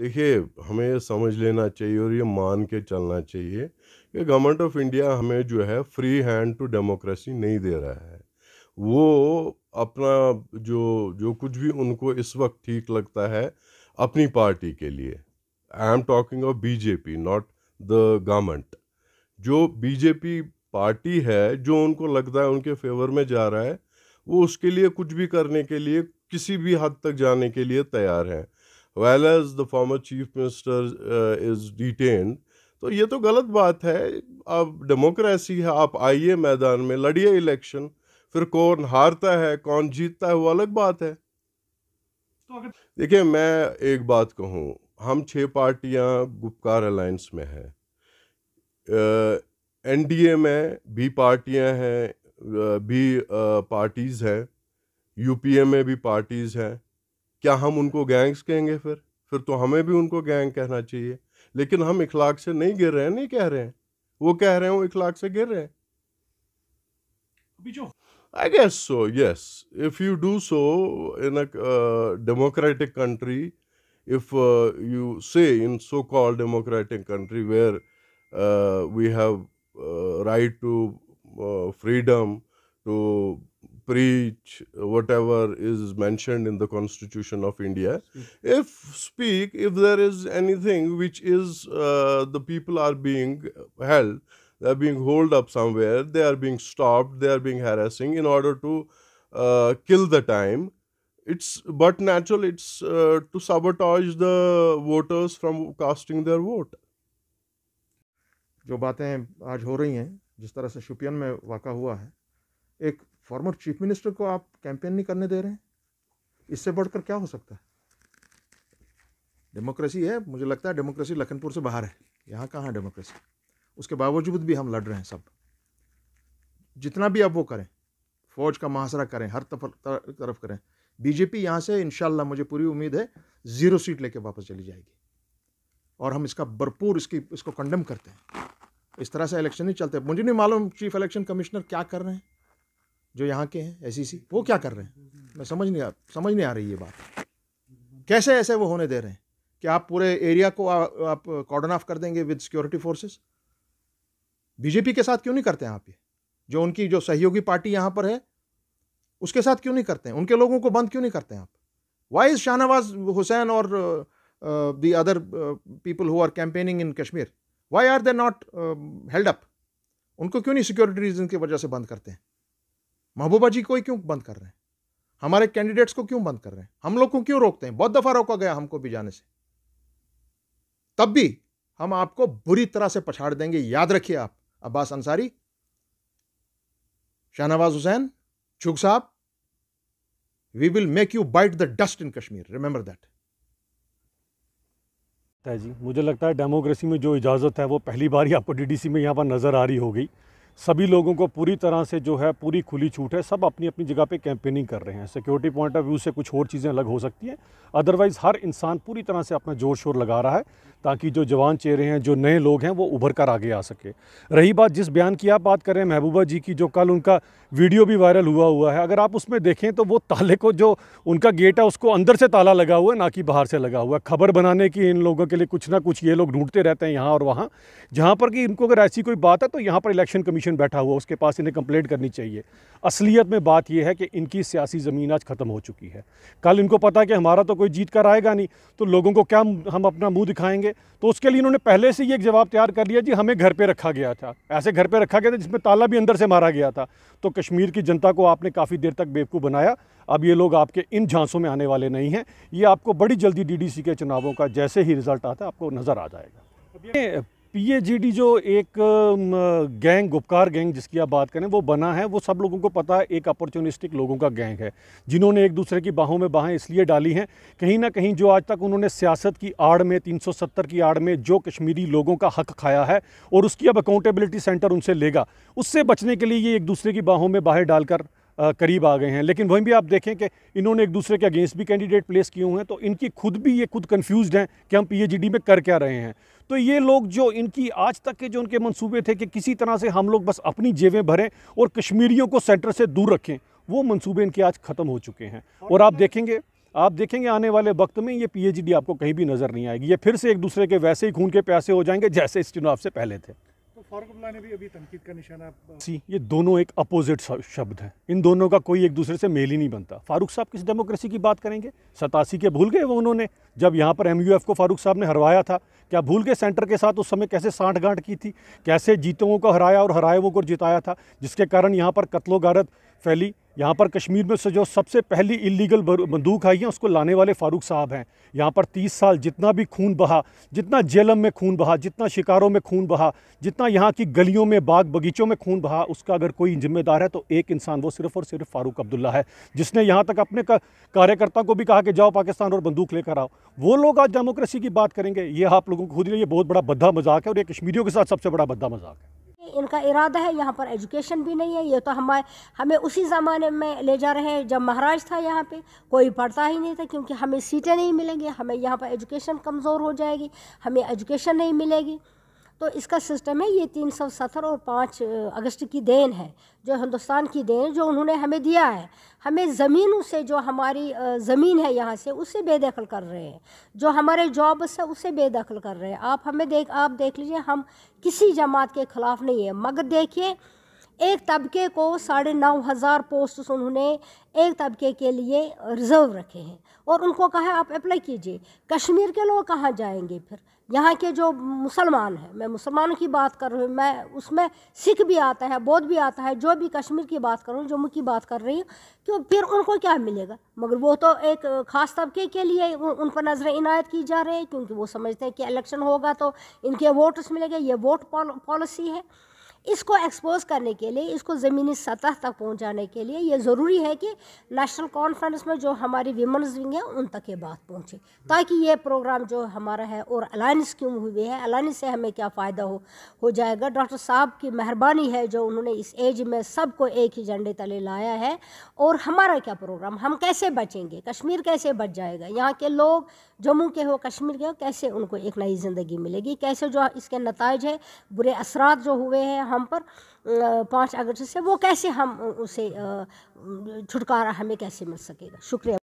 देखिए हमें ये समझ लेना चाहिए और ये मान के चलना चाहिए कि गवर्नमेंट ऑफ इंडिया हमें जो है फ्री हैंड टू डेमोक्रेसी नहीं दे रहा है वो अपना जो जो कुछ भी उनको इस वक्त ठीक लगता है अपनी पार्टी के लिए I am talking of BJP not the government जो बीजेपी पार्टी है जो उनको लगता है उनके फेवर में जा रहा है वो उसके लिए कुछ भी करने के लिए किसी भी हद तक जाने के लिए तैयार हैं well as the former chief minister is detained तो ये तो गलत बात है अब डेमोक्रेसी है आप आइए मैदान में लड़िए इलेक्शन फिर कौन हारता है कौन जीतता है वो अलग बात है तो देखिए मैं एक बात कहूँ हम छह पार्टियाँ गुप्कार अलायंस में हैं एनडीए में भी पार्टियाँ हैं भी पार्टीज़ हैं यूपीए में भी पार्टीज़ हैं क्या हम उनको गैंग्स कहेंगे फिर फिर तो हमें भी उनको गैंग कहना चाहिए लेकिन हम इखलाक से नहीं गिर रहे हैं नहीं कह रहे हैं वो कह रहे हैं वो इखलाक से गिर रहे हैं अभी जो I guess so, yes. If you do so in a uh, democratic country, if uh, you say in so called democratic country where uh, we have right to freedom, to preach whatever is mentioned in the Constitution of India. If speak, if there is anything which is uh, the people are being held, they are being holed up somewhere, they are being stopped, they are being harassing in order to uh, kill the time. It's but natural. It's uh, to sabotage the voters from casting their vote. जो बातें आज हो रही हैं जिस तरह से शुपियन में वाक़ा हुआ है एक फॉर्मर चीफ मिनिस्टर को आप कैंपेन नहीं करने दे रहे हैं इससे बढ़कर क्या हो सकता है डेमोक्रेसी है मुझे लगता है डेमोक्रेसी लखनपुर से बाहर है यहाँ कहाँ डेमोक्रेसी उसके बावजूद भी हम लड़ रहे हैं सब जितना भी आप वो करें फौज का मुहासरा करें हर तरफ तरफ करें बीजेपी यहाँ से इन मुझे पूरी उम्मीद है ज़ीरो सीट लेके वापस चली जाएगी और हम इसका भरपूर इसकी इसको कंडम करते हैं इस तरह से इलेक्शन नहीं चलते मुझे नहीं मालूम चीफ इलेक्शन कमिश्नर क्या कर रहे हैं जो यहाँ के हैं एस e वो क्या कर रहे हैं मैं समझ नहीं आ समझ नहीं आ रही ये बात कैसे ऐसे वो होने दे रहे हैं कि आप पूरे एरिया को आ, आप कॉर्डन ऑफ कर देंगे विद सिक्योरिटी फोर्सेस बीजेपी के साथ क्यों नहीं करते हैं आप ये जो उनकी जो सहयोगी पार्टी यहाँ पर है उसके साथ क्यों नहीं करते हैं उनके लोगों को बंद क्यों नहीं करते हैं आप वाई इज शाहनवाज हुसैन और the other people who are campaigning in Kashmir why are they not held up उनको क्यों नहीं सिक्योरिटी रीजन की वजह से बंद करते हैं महबूबा जी को ही क्यों बंद कर रहे हैं हमारे कैंडिडेट्स को क्यों बंद कर रहे हैं हम लोग को क्यों रोकते हैं बहुत दफ़ा रोका गया हमको भी जाने से तब भी हम आपको बुरी तरह से पछाड़ देंगे याद रखिए आप अब्बास अंसारी शाहनवाज हुसैन चुग साहब we will make you bite the dust in Kashmir remember that जी मुझे लगता है डेमोक्रेसी में जो इजाज़त है वो पहली बार ही आपको डीडीसी में यहाँ पर नज़र आ रही होगी सभी लोगों को पूरी तरह से जो है पूरी खुली छूट है सब अपनी अपनी जगह पे कैंपेनिंग कर रहे हैं सिक्योरिटी पॉइंट ऑफ व्यू से कुछ और चीज़ें अलग हो सकती हैं अदरवाइज़ हर इंसान पूरी तरह से अपना जोर शोर लगा रहा है ताकि जो जवान चेहरे हैं जो नए लोग हैं वो उभर कर आगे आ सके रही बात जिस बयान की आप बात करें महबूबा जी की जो कल उनका वीडियो भी वायरल हुआ हुआ है अगर आप उसमें देखें तो वो ताले को जो उनका गेट है उसको अंदर से ताला लगा हुआ है ना कि बाहर से लगा हुआ है खबर बनाने की इन लोगों के लिए कुछ ना कुछ ये लोग ढूंढते रहते हैं यहाँ और वहाँ जहाँ पर कि इनको अगर ऐसी कोई बात है तो यहाँ पर इलेक्शन कमीशन बैठा हुआ उसके पास इन्हें कंप्लेंट करनी चाहिए असलियत में बात यह है कि इनकी सियासी ज़मीन आज ख़त्म हो चुकी है कल इनको पता है कि हमारा तो कोई जीत कर आएगा नहीं तो लोगों को क्या हम अपना मुँह दिखाएंगे चाहिए तो उसके लिए इन्होंने पहले से ही एक जवाब तैयार कर लिया जी हमें घर पे रखा गया था ऐसे घर पे रखा गया था जिसमें ताला भी अंदर से मारा गया था तो कश्मीर की जनता को आपने काफ़ी देर तक बेवकूफ़ बनाया अब ये लोग आपके इन झांसों में आने वाले नहीं हैं ये आपको बड़ी जल्दी डी के चुनावों का जैसे ही रिज़ल्ट आता है आपको नज़र आ जाएगा पीएजीडी जो एक गैंग गुपकार गैंग जिसकी आप बात करें वो बना है वो सब लोगों को पता है एक अपॉर्चुनिस्टिक लोगों का गैंग है जिन्होंने एक दूसरे की बाहों में बाहें इसलिए डाली हैं कहीं ना कहीं जो आज तक उन्होंने सियासत की आड़ में 370 की आड़ में जो कश्मीरी लोगों का हक खाया है और उसकी अब अकाउंटेबिलिटी सेंटर उनसे लेगा उससे बचने के लिए ये एक दूसरे की बाहों में बाहें डालकर करीब आ गए हैं लेकिन वहीं भी आप देखें कि इन्होंने एक दूसरे के अगेंस्ट भी कैंडिडेट प्लेस किए हुए हैं तो इनकी खुद भी ये खुद कन्फ्यूज़ हैं कि हम पीएचडी में कर क्या रहे हैं तो ये लोग जो इनकी आज तक के जो उनके मंसूबे थे कि किसी तरह से हम लोग बस अपनी जेबें भरें और कश्मीरियों को सेंटर से दूर रखें वो मनसूबे इनके आज ख़त्म हो चुके हैं और आप देखेंगे आप देखेंगे आने वाले वक्त में ये पी आपको कहीं भी नज़र नहीं आएगी ये फिर से एक दूसरे के वैसे ही खून के प्यासे हो जाएंगे जैसे इस चुनाव से पहले थे फारूक ने भी अभी तनकीद का निशाना सी ये दोनों एक अपोजिट शब्द हैं इन दोनों का कोई एक दूसरे से मेल ही नहीं बनता फारूक साहब किस डेमोक्रेसी की बात करेंगे सतासी के भूल गए वो उन्होंने जब यहाँ पर एम को फारूक साहब ने हरवाया था क्या भूल गए सेंटर के साथ उस समय कैसे साठ गांठ की थी कैसे जीतों को हराया और हराएवों को जिताया था जिसके कारण यहाँ पर कत्लो गारत फैली यहाँ पर कश्मीर में से जो सबसे पहली इलीगल बंदूक आई है उसको लाने वाले फारूक साहब हैं यहाँ पर तीस साल जितना भी खून बहा जितना जेलम में खून बहा जितना शिकारों में खून बहा जितना यहाँ की गलियों में बाग बगीचों में खून बहा उसका अगर कोई जिम्मेदार है तो एक इंसान वो सिर्फ और सिर्फ फारूक अब्दुल्ला है जिसने यहाँ तक अपने का, कार्यकर्ता को भी कहा कि जाओ पाकिस्तान और बंदूक लेकर आओ वो लोग आज डेमोक्रेसी की बात करेंगे ये आप लोगों को खुद ये बहुत बड़ा बद्दा मजाक है और ये कश्मीरियों के साथ सबसे बड़ा बद्दा मजाक है इनका इरादा है यहाँ पर एजुकेशन भी नहीं है ये तो हमारे हमें उसी ज़माने में ले जा रहे हैं जब महाराज था यहाँ पे कोई पढ़ता ही नहीं था क्योंकि हमें सीटें नहीं मिलेंगी हमें यहाँ पर एजुकेशन कमज़ोर हो जाएगी हमें एजुकेशन नहीं मिलेगी तो इसका सिस्टम है ये तीन सौ सत्तर और पाँच अगस्त की देन है जो हिंदुस्तान की देन है जो उन्होंने हमें दिया है हमें ज़मीनों से जो हमारी ज़मीन है यहाँ से उसे बेदखल कर रहे हैं जो हमारे जॉब्स है उसे बेदखल कर रहे हैं आप हमें देख आप देख लीजिए हम किसी जमात के ख़िलाफ़ नहीं है मगर देखिए एक तबके को साढ़े नौ हज़ार पोस्ट उन्होंने एक तबके के लिए रिज़र्व रखे हैं और उनको कहा है आप अप्लाई कीजिए कश्मीर के लोग कहाँ जाएंगे फिर यहाँ के जो मुसलमान हैं मैं मुसलमानों की बात कर रही हूँ मैं उसमें सिख भी आता है बौद्ध भी आता है जो भी कश्मीर की बात कर रही हूँ जम्मू की बात कर रही हूँ तो फिर उनको क्या मिलेगा मगर वो तो एक ख़ास तबके के लिए उन पर नजर इनायत की जा रही है क्योंकि वो समझते हैं कि इलेक्शन होगा तो इनके वोट्स मिलेंगे ये वोट पॉलिसी है इसको एक्सपोज करने के लिए इसको ज़मीनी सतह तक पहुंचाने के लिए ये ज़रूरी है कि नेशनल कॉन्फ्रेंस में जो हमारी विमेंस विंग है उन तक ये बात पहुंचे ताकि ये प्रोग्राम जो हमारा है और अलायंस क्यों हुई है अलायंस से हमें क्या फ़ायदा हो हो जाएगा डॉक्टर साहब की मेहरबानी है जो उन्होंने इस एज में सबको एक ही झंडे तले लाया है और हमारा क्या प्रोग्राम हम कैसे बचेंगे कश्मीर कैसे बच जाएगा यहाँ के लोग जम्मू के हो कश्मीर के हो कैसे उनको एक नई ज़िंदगी मिलेगी कैसे जो इसके नतज है बुरे असरात जो हुए हैं हम पर पाँच अगस्त से वो कैसे हम उसे छुटकारा हमें कैसे मिल सकेगा शुक्रिया